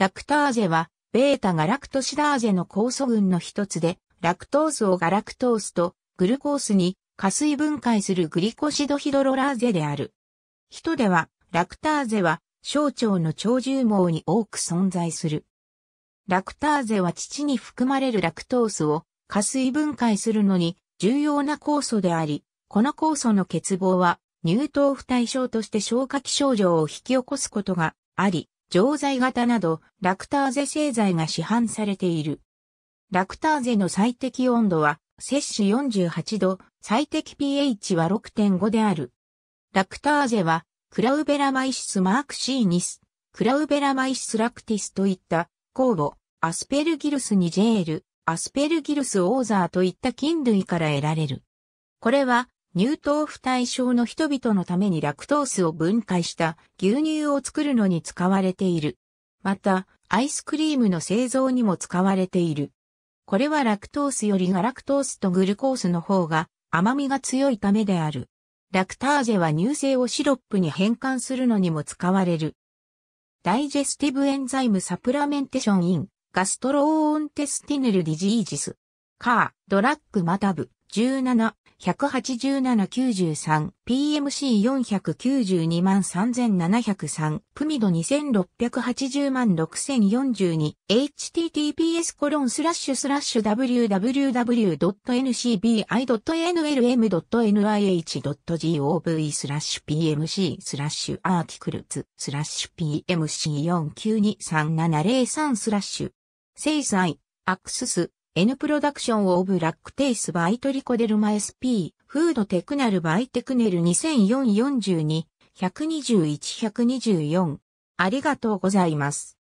ラクターゼは、ベータがラクトシダーゼの酵素群の一つで、ラクトースをガラクトースとグルコースに加水分解するグリコシドヒドロラーゼである。人では、ラクターゼは小腸の腸重毛に多く存在する。ラクターゼは乳に含まれるラクトースを加水分解するのに重要な酵素であり、この酵素の欠乏は乳糖不対症として消化器症状を引き起こすことがあり、錠剤型など、ラクターゼ製剤が市販されている。ラクターゼの最適温度は、摂氏48度、最適 pH は6.5である。ラクターゼは、クラウベラマイシスマークシーニス、クラウベラマイシスラクティスといった、酵母、アスペルギルスにジェール、アスペルギルスオーザーといった菌類から得られる。これは、乳糖不対症の人々のためにラクトースを分解した牛乳を作るのに使われている。また、アイスクリームの製造にも使われている。これはラクトースよりガラクトースとグルコースの方が甘みが強いためである。ラクターゼは乳製をシロップに変換するのにも使われる。ダイジェスティブエンザイムサプラメンテションインガストローオンテスティヌルディジージス。カー、ドラッグマタブ。17、18793、PMC492 万3703、プミド2680万6042、https コロンスラッシュスラッシュ www.ncbi.nlm.nih.gov スラッシュ PMC スラッシュアーティクルツスラッシュ PMC4923703 スラッシュ、制裁、アクスス、N プロダクションオブラックテイスバイトリコデルマ SP、フードテクナルバイテクネル2442、121-124。ありがとうございます。